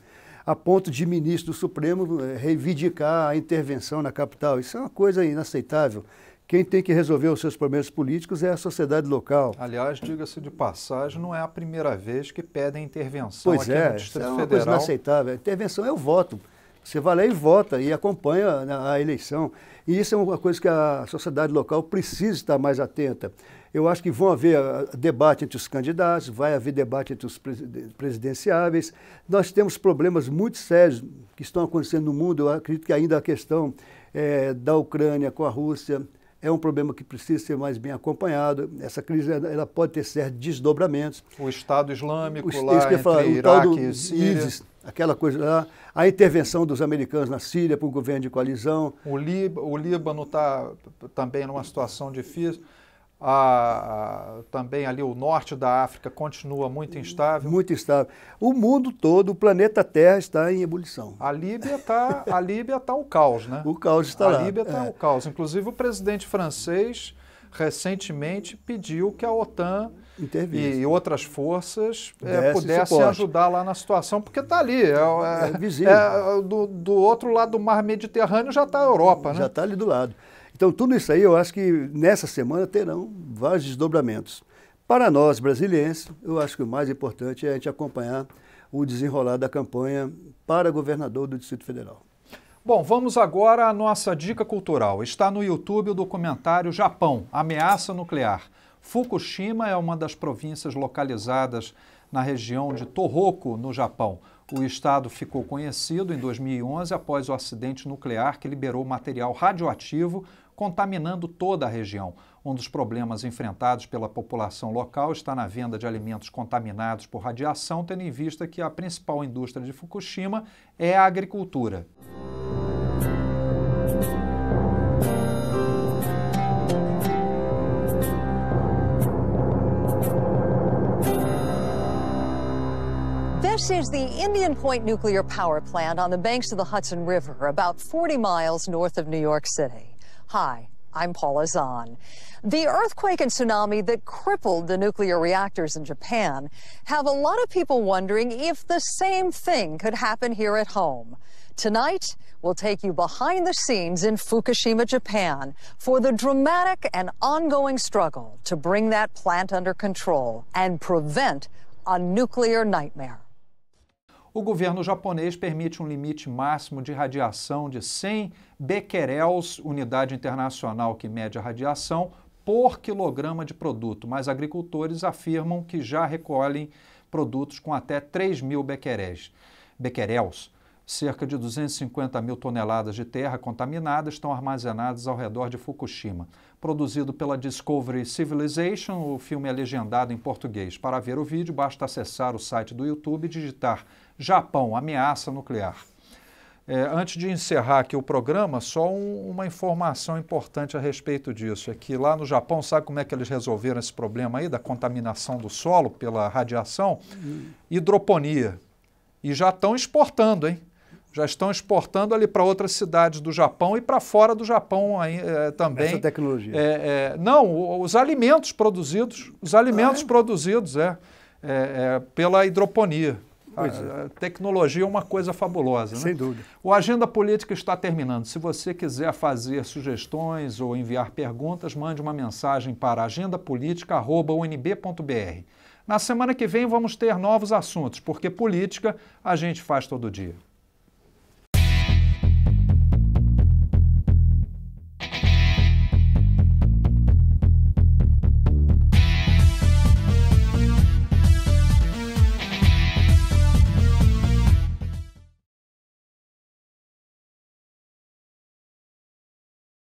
a ponto de ministro do Supremo eh, reivindicar a intervenção na capital. Isso é uma coisa inaceitável. Quem tem que resolver os seus problemas políticos é a sociedade local. Aliás, diga-se de passagem, não é a primeira vez que pedem intervenção pois aqui é, no Distrito é uma Federal. Coisa inaceitável. A intervenção é o voto. Você vai lá e vota e acompanha a eleição. E isso é uma coisa que a sociedade local precisa estar mais atenta. Eu acho que vão haver ah, debate entre os candidatos, vai haver debate entre os presidenciáveis. Nós temos problemas muito sérios que estão acontecendo no mundo. Eu acredito que ainda a questão é, da Ucrânia com a Rússia, é um problema que precisa ser mais bem acompanhado. Essa crise ela pode ter certos desdobramentos. O Estado Islâmico o, lá entre falar, o Iraque do, e Síria. ISIS, aquela coisa lá. A intervenção dos americanos na Síria para o governo de coalizão. O, Lib o Líbano está tá também numa situação difícil. A, a, também ali o norte da África continua muito instável. Muito instável. O mundo todo, o planeta Terra está em ebulição. A Líbia está a Líbia está o caos, né? O caos está a lá. A Líbia está é. o caos. Inclusive o presidente francês recentemente pediu que a OTAN Intervista. e outras forças é, pudessem ajudar lá na situação, porque está ali. É, é, é visível. É, do, do outro lado do mar Mediterrâneo já está a Europa, né? Já está ali do lado. Então, tudo isso aí, eu acho que nessa semana terão vários desdobramentos. Para nós, brasileiros, eu acho que o mais importante é a gente acompanhar o desenrolar da campanha para governador do Distrito Federal. Bom, vamos agora à nossa dica cultural. Está no YouTube o documentário Japão, Ameaça Nuclear. Fukushima é uma das províncias localizadas na região de Tohoku, no Japão. O estado ficou conhecido em 2011 após o acidente nuclear que liberou material radioativo contaminando toda a região. Um dos problemas enfrentados pela população local está na venda de alimentos contaminados por radiação, tendo em vista que a principal indústria de Fukushima é a agricultura. This is the Indian Point nuclear power plant on the banks of the Hudson River, about 40 miles north of New York City. Hi, I'm Paula Zahn. The earthquake and tsunami that crippled the nuclear reactors in Japan have a lot of people wondering if the same thing could happen here at home. Tonight, we'll take you behind the scenes in Fukushima, Japan, for the dramatic and ongoing struggle to bring that plant under control and prevent a nuclear nightmare. o governo japonês permite um limite máximo de radiação de 100 becquerels, unidade internacional que mede a radiação, por quilograma de produto, mas agricultores afirmam que já recolhem produtos com até 3 mil becquerels. becquerels. Cerca de 250 mil toneladas de terra contaminada estão armazenadas ao redor de Fukushima. Produzido pela Discovery Civilization, o filme é legendado em português. Para ver o vídeo, basta acessar o site do YouTube e digitar Japão, ameaça nuclear. É, antes de encerrar aqui o programa, só um, uma informação importante a respeito disso. É que lá no Japão, sabe como é que eles resolveram esse problema aí da contaminação do solo pela radiação? Hum. Hidroponia. E já estão exportando, hein? já estão exportando ali para outras cidades do Japão e para fora do Japão aí, é, também. Essa tecnologia. É, é, não, os alimentos produzidos, os alimentos ah, é? produzidos, é, é, é, pela hidroponia. A, é. a, tecnologia é uma coisa fabulosa. Né? Sem né? dúvida. O Agenda Política está terminando. Se você quiser fazer sugestões ou enviar perguntas, mande uma mensagem para agendapolitica.unb.br. Na semana que vem vamos ter novos assuntos, porque política a gente faz todo dia.